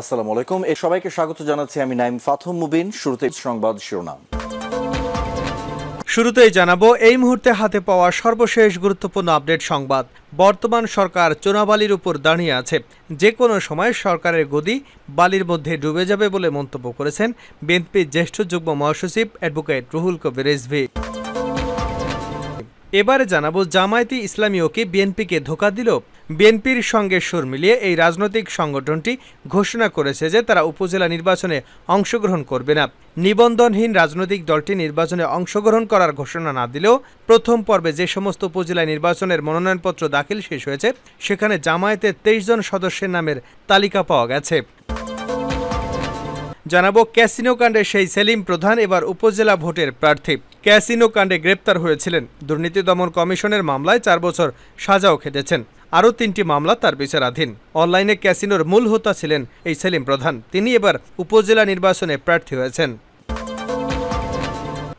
আসসালামু আলাইকুম এ সবাইকে স্বাগত জানাচ্ছি আমি নাইম ফাথম মুবিন শুরুতে সংবাদ শিরোনাম শুরুতেই জানাবো এই মুহূর্তে হাতে পাওয়া সর্বশেষ গুরুত্বপূর্ণ আপডেট সংবাদ বর্তমান সরকার চোনাবালির উপর দাঁড়িয়ে আছে যে কোনো সময় সরকারের গদি বালির মধ্যে ডুবে যাবে বলে মন্তব্য করেছেন বিএনপির জ্যেষ্ঠ যুগ্ম মহাসচিব অ্যাডভোকেট রুহুল কবির রেজভি এবারে জানাবো জামায়াতি ইসলামীয়কে বিএনপিকে ধোকা দিল বিএনপির সঙ্গে সুর মিলিয়ে এই রাজনৈতিক সংগঠনটি ঘোষণা করেছে যে তারা উপজেলা নির্বাচনে অংশগ্রহণ করবে না নিবন্ধনহীন রাজনৈতিক দলটি নির্বাচনে অংশগ্রহণ করার ঘোষণা না দিলেও প্রথম পর্বে যে সমস্ত উপজেলা নির্বাচনের মনোনয়নপত্র দাখিল শেষ হয়েছে সেখানে জামায়াতের তেইশ জন সদস্যের নামের তালিকা পাওয়া গেছে জানাবো ক্যাসিনো কাণ্ডে সেই সেলিম প্রধান এবার উপজেলা ভোটের প্রার্থী ক্যাসিনো কাণ্ডে গ্রেপ্তার হয়েছিলেন দুর্নীতি দমন কমিশনের মামলায় চার বছর সাজাও খেটেছেন আরও তিনটি মামলা তার বিচারাধীন অনলাইনে ক্যাসিনোর মূল হোতা ছিলেন এই সেলিম প্রধান তিনি এবার উপজেলা নির্বাচনে প্রার্থী হয়েছেন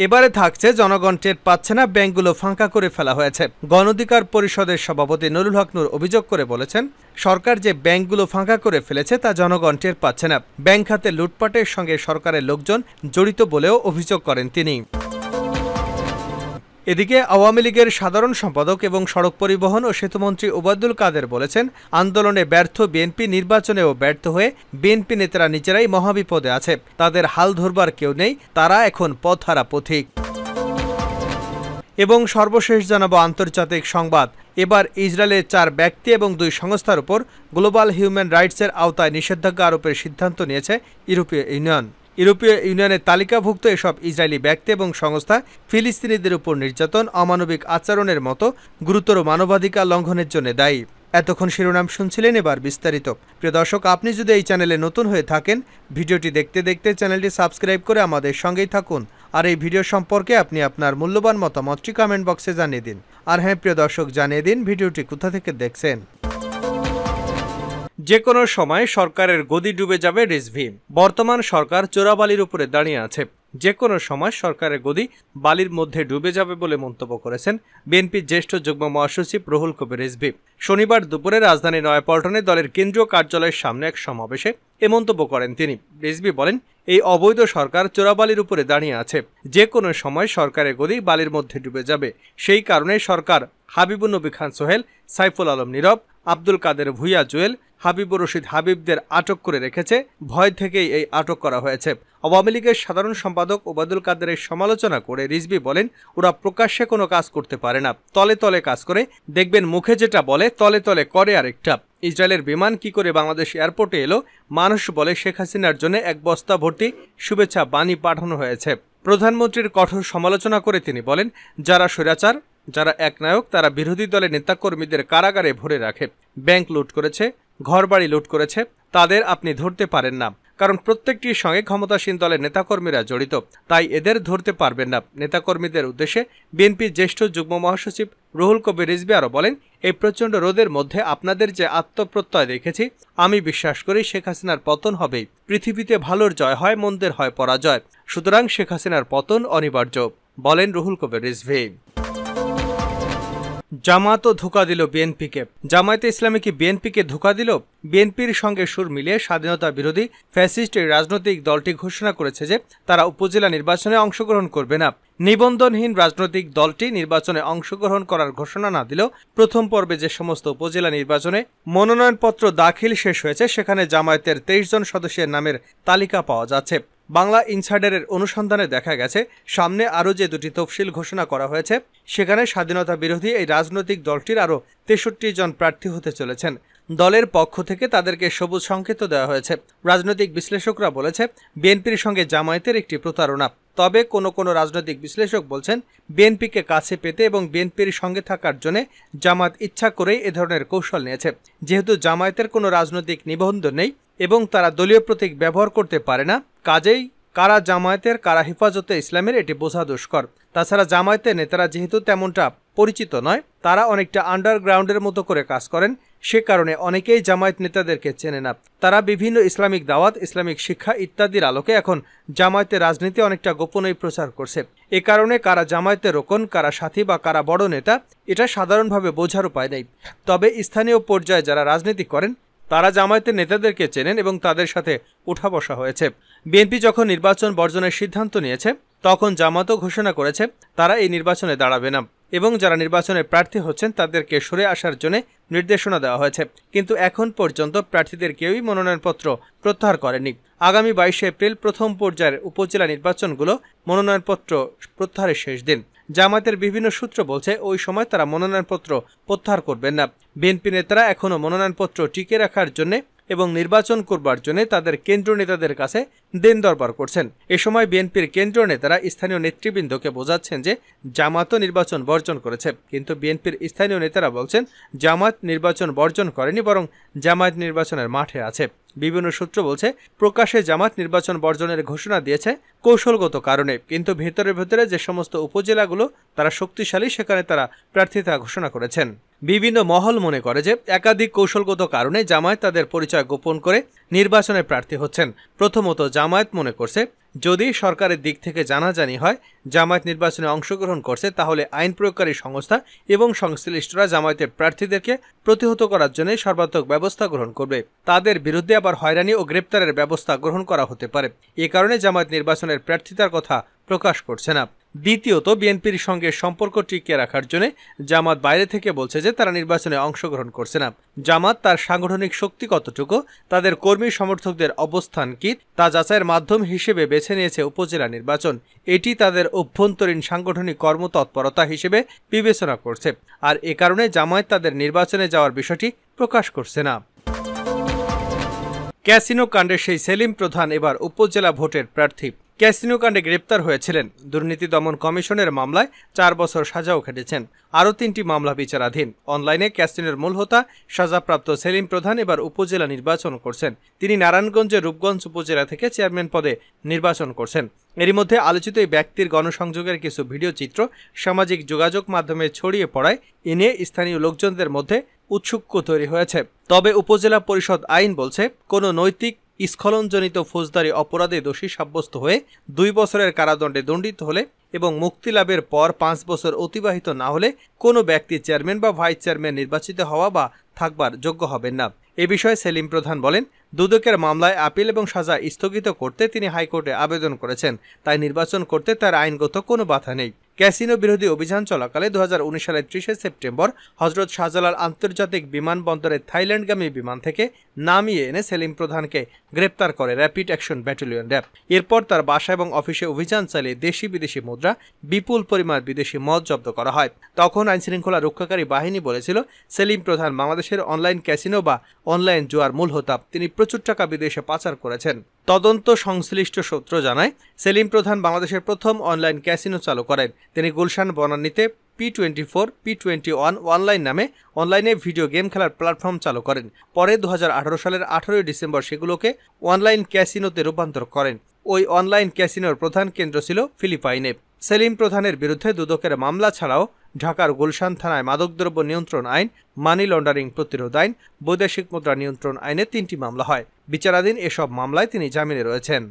এবারে থাকছে জনগণ টের পাচ্ছে না ব্যাংকগুলো ফাঁকা করে ফেলা হয়েছে গণধিকার পরিষদের সভাপতি নুরুল হক নুর অভিযোগ করে বলেছেন সরকার যে ব্যাংকগুলো ফাঁকা করে ফেলেছে তা জনগণ টের পাচ্ছে না ব্যাংক খাতে লুটপাটের সঙ্গে সরকারের লোকজন জড়িত বলেও অভিযোগ করেন তিনি এদিকে আওয়ামী লীগের সাধারণ সম্পাদক এবং সড়ক পরিবহন ও সেতুমন্ত্রী ওবায়দুল কাদের বলেছেন আন্দোলনে ব্যর্থ বিএনপি নির্বাচনেও ব্যর্থ হয়ে বিএনপি নেতারা নিজেরাই মহাবিপদে আছে তাদের হাল ধরবার কেউ নেই তারা এখন পথহারা পথিক এবং সর্বশেষ জানাবো আন্তর্জাতিক সংবাদ এবার ইসরায়েলের চার ব্যক্তি এবং দুই সংস্থার উপর গ্লোবাল হিউম্যান রাইটসের আওতায় নিষেধাজ্ঞা আরোপের সিদ্ধান্ত নিয়েছে ইউরোপীয় ইউনিয়ন ইউরোপীয় ইউনিয়নের তালিকাভুক্ত এসব ইসরায়েলি ব্যক্তি এবং সংস্থা ফিলিস্তিনিদের উপর নির্যাতন অমানবিক আচরণের মতো গুরুতর মানবাধিকার লঙ্ঘনের জন্য দায়ী এতক্ষণ শিরোনাম শুনছিলেন এবার বিস্তারিত প্রিয় দর্শক আপনি যদি এই চ্যানেলে নতুন হয়ে থাকেন ভিডিওটি দেখতে দেখতে চ্যানেলটি সাবস্ক্রাইব করে আমাদের সঙ্গেই থাকুন আর এই ভিডিও সম্পর্কে আপনি আপনার মূল্যবান মতামতটি কমেন্ট বক্সে জানিয়ে দিন আর হ্যাঁ প্রিয় দর্শক জানিয়ে দিন ভিডিওটি কোথা থেকে দেখছেন যে কোনো সময় সরকারের গদি ডুবে যাবে রিজভি বর্তমান সরকার চোরাবালির উপরে দাঁড়িয়ে আছে যে কোনো সময় সরকারের গদি বালির মধ্যে ডুবে যাবে বলে মন্তব্য করেছেন বিএনপির জ্যেষ্ঠ যুগ্ম মহাসচিব রুহুল কবির রিজভি শনিবার দুপুরে রাজধানী নয়াপল্টনে দলের কেন্দ্রীয় কার্যালয়ের সামনে এক সমাবেশে এ মন্তব্য করেন তিনি রিজভি বলেন এই অবৈধ সরকার চোরাবালির উপরে দাঁড়িয়ে আছে যে কোনো সময় সরকারের গদি বালির মধ্যে ডুবে যাবে সেই কারণে সরকার হাবিবুল নবী খান সোহেল সাইফুল আলম নীরব আব্দুল কাদের ভুইয়া জুয়েল হাবিবুর রশিদ হাবিবদের আটক করে রেখেছে ভয় থেকেই এই আটক করা হয়েছে আওয়ামী লীগের সাধারণ সম্পাদক ওবায়দুল কাদের সমালোচনা করে রিজবি বলেন ওরা প্রকাশ্যে কোনো কাজ করতে পারে না তলে তলে কাজ করে দেখবেন মুখে যেটা বলে তলে তলে করে আরেকটা ইসরায়েলের বিমান কি করে বাংলাদেশ এয়ারপোর্টে এলো মানুষ বলে শেখ হাসিনার জন্য এক বস্তা ভর্তি শুভেচ্ছা বাণী পাঠানো হয়েছে প্রধানমন্ত্রীর কঠোর সমালোচনা করে তিনি বলেন যারা স্বৈরাচার যারা এক নায়ক তারা বিরোধী দলের নেতাকর্মীদের কারাগারে ভরে রাখে ব্যাংক লুট করেছে ঘরবাড়ি লুট করেছে তাদের আপনি ধরতে পারেন না কারণ প্রত্যেকটির সঙ্গে ক্ষমতাসীন দলের নেতাকর্মীরা জড়িত তাই এদের ধরতে পারবেন না নেতাকর্মীদের উদ্দেশ্যে বিএনপির জ্যেষ্ঠ যুগ্ম মহাসচিব রুহুল কবির রিজবি আরও বলেন এই প্রচণ্ড রোদের মধ্যে আপনাদের যে আত্মপ্রত্যয় দেখেছি আমি বিশ্বাস করি শেখ হাসিনার পতন হবেই পৃথিবীতে ভালোর জয় হয় মন্দের হয় পরাজয় সুতরাং শেখ হাসিনার পতন অনিবার্য বলেন রুহুল কবির রিজভি জামাতও ধোকা দিল বিএনপিকে জামায়াতে ইসলামী কি বিএনপিকে ধোকা দিল বিএনপির সঙ্গে সুর মিলিয়ে স্বাধীনতা বিরোধী ফ্যাসিস্ট রাজনৈতিক দলটি ঘোষণা করেছে যে তারা উপজেলা নির্বাচনে অংশগ্রহণ করবে না নিবন্ধনহীন রাজনৈতিক দলটি নির্বাচনে অংশগ্রহণ করার ঘোষণা না দিলেও প্রথম পর্বে যে সমস্ত উপজেলা নির্বাচনে মনোনয়নপত্র দাখিল শেষ হয়েছে সেখানে জামায়াতের তেইশ জন সদস্যের নামের তালিকা পাওয়া যাচ্ছে বাংলা ইনসাইডারের অনুসন্ধানে দেখা গেছে সামনে আরও যে দুটি তফসিল ঘোষণা করা হয়েছে সেখানে স্বাধীনতা বিরোধী এই রাজনৈতিক দলটির আরও তেষট্টি জন প্রার্থী হতে চলেছেন দলের পক্ষ থেকে তাদেরকে সবুজ সংকেত দেওয়া হয়েছে রাজনৈতিক বিশ্লেষকরা বলেছে বিএনপির সঙ্গে জামায়াতের একটি প্রতারণা তবে কোনো কোনো রাজনৈতিক বিশ্লেষক বলছেন বিএনপিকে কাছে পেতে এবং বিএনপির সঙ্গে থাকার জন্য জামাত ইচ্ছা করেই এ ধরনের কৌশল নিয়েছে যেহেতু জামায়াতের কোনো রাজনৈতিক নিবন্ধ নেই এবং তারা দলীয় প্রতীক ব্যবহার করতে পারে না কাজেই কারা জামায়াতের কারা হেফাজতে ইসলামের এটি বোঝা দুষ্কর তাছাড়া জামায়াতের নেতারা যেহেতু তেমনটা পরিচিত নয় তারা অনেকটা আন্ডারগ্রাউন্ডের মতো করে কাজ করেন সে কারণে অনেকেই জামায়াত নেতাদেরকে চেনে না তারা বিভিন্ন ইসলামিক দাওয়াত ইসলামিক শিক্ষা ইত্যাদির আলোকে এখন জামায়াতের রাজনীতি অনেকটা গোপনেই প্রচার করছে এ কারণে কারা জামায়াতের রোকন কারা সাথী বা কারা বড় নেতা এটা সাধারণভাবে বোঝার উপায় নেই তবে স্থানীয় পর্যায়ে যারা রাজনীতি করেন তারা জামায়াতের নেতাদেরকে চেনেন এবং তাদের সাথে উঠা বসা হয়েছে বিএনপি যখন নির্বাচন বর্জনের সিদ্ধান্ত নিয়েছে তখন জামাতও ঘোষণা করেছে তারা এই নির্বাচনে দাঁড়াবে না এবং যারা নির্বাচনে প্রার্থী হচ্ছেন তাদেরকে সরে আসার জন্য নির্দেশনা দেওয়া হয়েছে কিন্তু এখন পর্যন্ত প্রার্থীদের কেউই মনোনয়নপত্র প্রত্যাহার করেনি আগামী বাইশে এপ্রিল প্রথম পর্যায়ের উপজেলা নির্বাচনগুলো মনোনয়নপত্র প্রত্যাহারের শেষ দিন জামাতের বিভিন্ন সূত্র বলছে ওই সময় তারা মনোনয়নপত্র প্রত্যাহার করবেন না বিএনপি নেতারা এখনও মনোনয়নপত্র টিকে রাখার জন্য এবং নির্বাচন করবার জন্য তাদের কেন্দ্র নেতাদের কাছে দেন দরবার করছেন এ সময় বিএনপির কেন্দ্রীয় নেতারা স্থানীয় নেতৃবৃন্দকে বোঝাচ্ছেন যে জামাতও নির্বাচন বর্জন করেছে কিন্তু বিএনপির স্থানীয় নেতারা বলছেন জামাত নির্বাচন বর্জন করেনি বরং জামায়াত নির্বাচনের মাঠে আছে বিভিন্ন সূত্র বলছে প্রকাশ্যে জামাত নির্বাচন বর্জনের ঘোষণা দিয়েছে কৌশলগত কারণে কিন্তু ভেতরে ভেতরে যে সমস্ত উপজেলাগুলো তারা শক্তিশালী সেখানে তারা প্রার্থিতা ঘোষণা করেছেন বিভিন্ন মহল মনে করে যে একাধিক কৌশলগত কারণে জামায় তাদের পরিচয় গোপন করে নির্বাচনে প্রার্থী হচ্ছেন প্রথমত জামায়াত মনে করছে যদি সরকারের দিক থেকে জানাজানি হয় জামায়াত নির্বাচনে অংশগ্রহণ করছে তাহলে আইন প্রয়োগকারী সংস্থা এবং সংশ্লিষ্টরা জামায়াতের প্রার্থীদেরকে প্রতিহত করার জন্য সর্বাত্মক ব্যবস্থা গ্রহণ করবে তাদের বিরুদ্ধে আবার হয়রানি ও গ্রেপ্তারের ব্যবস্থা গ্রহণ করা হতে পারে এ কারণে জামায়াত নির্বাচনের প্রার্থিতার কথা প্রকাশ করছে না দ্বিতীয়ত বিএনপির সঙ্গে সম্পর্ক টিকিয়ে রাখার জন্য জামাত বাইরে থেকে বলছে যে তারা নির্বাচনে অংশগ্রহণ করছে না জামাত তার সাংগঠনিক শক্তি কতটুকু তাদের কর্মী সমর্থকদের অবস্থান কি তা যাচাইয়ের মাধ্যম হিসেবে বেছে নিয়েছে উপজেলা নির্বাচন এটি তাদের অভ্যন্তরীণ সাংগঠনিক কর্মতৎপরতা হিসেবে বিবেচনা করছে আর এ কারণে জামায়াত তাদের নির্বাচনে যাওয়ার বিষয়টি প্রকাশ করছে না ক্যাসিনো কাণ্ডের সেই সেলিম প্রধান এবার উপজেলা ভোটের প্রার্থী ক্যাসিনো কাণ্ডে গ্রেপ্তার হয়েছিলেন দুর্নীতি দমন কমিশনের মামলায় চার বছর সাজাও খেটেছেন আরও তিনটি মামলা বিচারাধীন অনলাইনে ক্যাসিনোর মূল হোতা সাজাপ্রাপ্ত সেলিম প্রধান এবার উপজেলা নির্বাচন করছেন তিনি নারায়ণগঞ্জের রূপগঞ্জ উপজেলা থেকে চেয়ারম্যান পদে নির্বাচন করছেন এরই মধ্যে আলোচিত এই ব্যক্তির গণসংযোগের কিছু ভিডিও চিত্র সামাজিক যোগাযোগ মাধ্যমে ছড়িয়ে পড়ায় এ নিয়ে স্থানীয় লোকজনদের মধ্যে উৎসুক্য তৈরি হয়েছে তবে উপজেলা পরিষদ আইন বলছে কোনো নৈতিক স্খলনজনিত ফৌজদারি অপরাধে দোষী সাব্যস্ত হয়ে দুই বছরের কারাদণ্ডে দণ্ডিত হলে এবং মুক্তি লাভের পর পাঁচ বছর অতিবাহিত না হলে কোনো ব্যক্তি চেয়ারম্যান বা ভাইস চেয়ারম্যান নির্বাচিত হওয়া বা থাকবার যোগ্য হবেন না এ বিষয়ে সেলিম প্রধান বলেন দুদকের মামলায় আপিল এবং সাজা স্থগিত করতে তিনি হাইকোর্টে আবেদন করেছেন তাই নির্বাচন করতে তার আইনগত কোনো বাধা নেই ক্যাসিনো বিরোধী অভিযান চলাকালে দু সালের ত্রিশে সেপ্টেম্বর হজরত শাহজালাল আন্তর্জাতিক বিমানবন্দরে থাইল্যান্ডগামী বিমান থেকে নামিয়ে এনে সেলিম প্রধানকে গ্রেপ্তার করে র্যাপিড অ্যাকশন ব্যাটালিয়ন র্যাব এরপর তার বাসা এবং অফিসে অভিযান চালিয়ে দেশি বিদেশি মুদ্রা বিপুল পরিমাণ বিদেশি মদ জব্দ করা হয় তখন আইনশৃঙ্খলা রক্ষাকারী বাহিনী বলেছিল সেলিম প্রধান বাংলাদেশের অনলাইন ক্যাসিনো বা অনলাইন জুয়ার মূল হোতাব তিনি প্রচুর টাকা বিদেশে পাচার করেছেন তদন্ত সংশ্লিষ্ট সূত্র জানায় সেলিম প্রধান বাংলাদেশের প্রথম অনলাইন ক্যাসিনো চালু করেন তিনি গুলশান বনানীতে P twenty four P twenty one online নামে অনলাইনে ভিডিও গেম খেলার প্ল্যাটফর্ম চালু করেন পরে দু সালের আঠারোই ডিসেম্বর সেগুলোকে অনলাইন ক্যাসিনোতে রূপান্তর করেন ওই অনলাইন ক্যাসিনোর প্রধান কেন্দ্র ছিল ফিলিপাইনে সেলিম প্রধানের বিরুদ্ধে দুদকের মামলা ছাড়াও ঢাকার গুলশান থানায় মাদকদ্রব্য নিয়ন্ত্রণ আইন মানি লন্ডারিং প্রতিরোধ আইন বৈদেশিক মুদ্রা নিয়ন্ত্রণ আইনে তিনটি মামলা হয় বিচারাধীন এসব মামলায় তিনি জামিনে রয়েছেন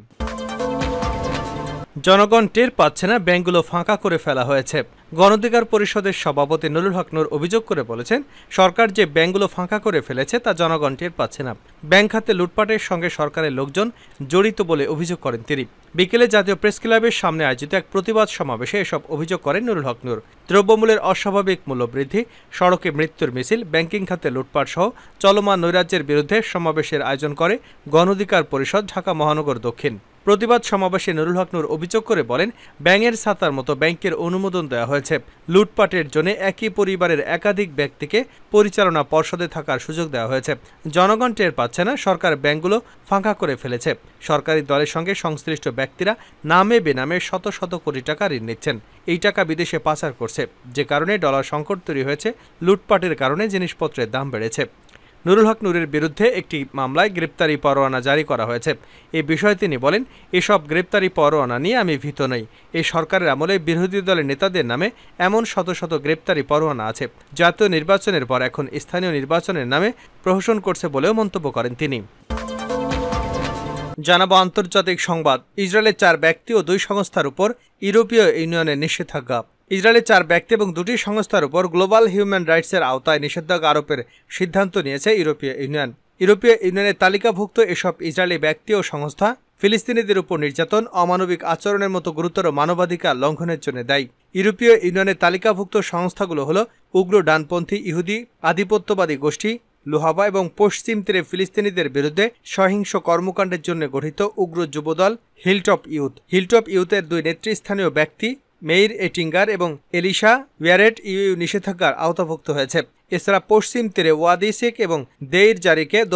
জনগণ টের পাচ্ছে না ব্যাংকগুলো ফাঁকা করে ফেলা হয়েছে গণধিকার পরিষদের সভাপতি নুরুল হক নুর অভিযোগ করে বলেছেন সরকার যে ব্যাংকগুলো ফাঁকা করে ফেলেছে তা জনগণ টের পাচ্ছে না ব্যাংক খাতে লুটপাটের সঙ্গে সরকারের লোকজন জড়িত বলে অভিযোগ করেন তিনি বিকেলে জাতীয় প্রেস ক্লাবের সামনে আয়োজিত এক প্রতিবাদ সমাবেশে এসব অভিযোগ করেন নুরুল হক নুর দ্রব্যমূল্যের অস্বাভাবিক মূল্যবৃদ্ধি সড়কে মৃত্যুর মিছিল ব্যাংকিং খাতে লুটপাট সহ চলমান নৈরাজ্যের বিরুদ্ধে সমাবেশের আয়োজন করে গণধিকার পরিষদ ঢাকা মহানগর দক্ষিণ প্রতিবাদ সমাবেশে নুরুল হক নূর অভিযোগ করে বলেন ব্যাঙের ছাতার মতো ব্যাংকের অনুমোদন দেওয়া হয়েছে লুটপাটের জন্য একই পরিবারের একাধিক ব্যক্তিকে পরিচালনা পর্ষদে থাকার সুযোগ দেওয়া হয়েছে জনগণ টের পাচ্ছে না সরকার ব্যাংকগুলো ফাঁকা করে ফেলেছে সরকারি দলের সঙ্গে সংশ্লিষ্ট ব্যক্তিরা নামে বেনামে শত শত কোটি টাকা ঋণ নিচ্ছেন এই টাকা বিদেশে পাচার করছে যে কারণে ডলার সংকট তৈরি হয়েছে লুটপাটের কারণে জিনিসপত্রের দাম বেড়েছে নুরুল হক নুরের বিরুদ্ধে একটি মামলায় গ্রেপ্তারি পরোয়ানা জারি করা হয়েছে এ বিষয়ে তিনি বলেন এসব গ্রেপ্তারি পরোয়ানা নিয়ে আমি ভীত নই এই সরকারের আমলে বিরোধী দলের নেতাদের নামে এমন শত শত গ্রেপ্তারি পরোয়ানা আছে জাতীয় নির্বাচনের পর এখন স্থানীয় নির্বাচনের নামে প্রহসন করছে বলেও মন্তব্য করেন তিনি জানাবো আন্তর্জাতিক সংবাদ ইসরায়েলের চার ব্যক্তি ও দুই সংস্থার উপর ইউরোপীয় ইউনিয়নের নিষেধাজ্ঞা ইসরায়েলের চার ব্যক্তি এবং দুটি সংস্থার উপর গ্লোবাল হিউম্যান রাইটসের আওতায় নিষেধাজ্ঞা আরোপের সিদ্ধান্ত নিয়েছে ইউরোপীয় ইউনিয়ন ইউরোপীয় ইউনিয়নের তালিকাভুক্ত এসব ইসরায়েলি ব্যক্তি ও সংস্থা ফিলিস্তিনিদের উপর নির্যাতন অমানবিক আচরণের মতো গুরুতর মানবাধিকার লঙ্ঘনের জন্য দায়ী ইউরোপীয় ইউনিয়নের তালিকাভুক্ত সংস্থাগুলো হল উগ্র ডানপন্থী ইহুদি আধিপত্যবাদী গোষ্ঠী লুহাবা এবং পশ্চিম তীরে ফিলিস্তিনিদের বিরুদ্ধে সহিংস কর্মকাণ্ডের জন্য গঠিত উগ্র যুবদল হিলটপ ইউথ হিলটপ ইউথের দুই নেতৃস্থানীয় ব্যক্তি মেইর এটিঙ্গার এবং এলিশা ওয়ারেট ইউ নিষেধাজ্ঞার আওতাভুক্ত হয়েছে এছাড়া পশ্চিম তীরে ওয়াদিসেক এবং দেইর জারিকে দু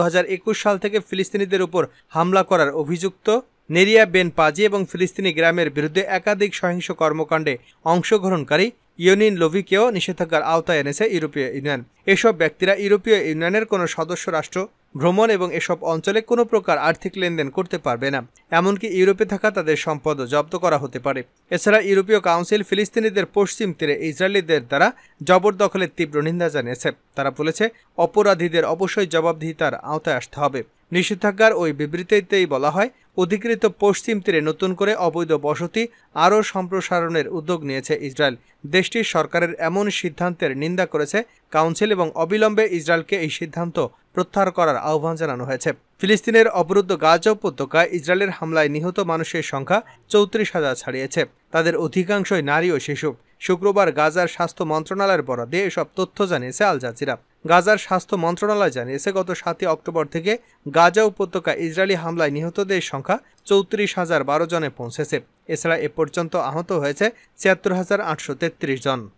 সাল থেকে ফিলিস্তিনিদের উপর হামলা করার অভিযুক্ত নেরিয়া বেন পাজি এবং ফিলিস্তিনি গ্রামের বিরুদ্ধে একাধিক সহিংস কর্মকাণ্ডে অংশগ্রহণকারী ইউনিয়ন লোভিকেও নিষেধাজ্ঞার আওতায় এনেছে ইউরোপীয় ইউনিয়ন এসব ব্যক্তিরা ইউরোপীয় ইউনিয়নের কোনো সদস্য রাষ্ট্র ভ্রমণ এবং এসব অঞ্চলে কোনো প্রকার আর্থিক লেনদেন করতে পারবে না এমনকি ইউরোপে থাকা তাদের সম্পদ জব্দ করা হতে পারে এছাড়া ইউরোপীয় কাউন্সিল ফিলিস্তিনিদের পশ্চিম তীরে ইসরায়েলিদের দ্বারা জবরদখলের তীব্র নিন্দা জানিয়েছে তারা বলেছে অপরাধীদের অবশ্যই জবাবদিহিতার আওতায় আসতে হবে নিষেধাজ্ঞার ওই বিবৃতিতেই বলা হয় অধিকৃত পশ্চিম তীরে নতুন করে অবৈধ বসতি আরও সম্প্রসারণের উদ্যোগ নিয়েছে ইসরায়েল দেশটির সরকারের এমন সিদ্ধান্তের নিন্দা করেছে কাউন্সিল এবং অবিলম্বে ইসরায়েলকে এই সিদ্ধান্ত প্রত্যাহার করার আহ্বান জানানো হয়েছে ফিলিস্তিনের অবরুদ্ধ গাজা উপত্যকায় ইসরায়েলের হামলায় নিহত মানুষের সংখ্যা চৌত্রিশ হাজার ছাড়িয়েছে তাদের অধিকাংশই নারী ও শিশু শুক্রবার গাজার স্বাস্থ্য মন্ত্রণালয়ের বরাদে এসব তথ্য জানিয়েছে আল জাজিরা গাজার স্বাস্থ্য মন্ত্রণালয় জানিয়েছে গত সাতই অক্টোবর থেকে গাজা উপত্যকা ইসরায়েলি হামলায় নিহতদের সংখ্যা চৌত্রিশ হাজার বারো জনে পৌঁছেছে এছাড়া এ পর্যন্ত আহত হয়েছে ছিয়াত্তর হাজার আটশো তেত্রিশ জন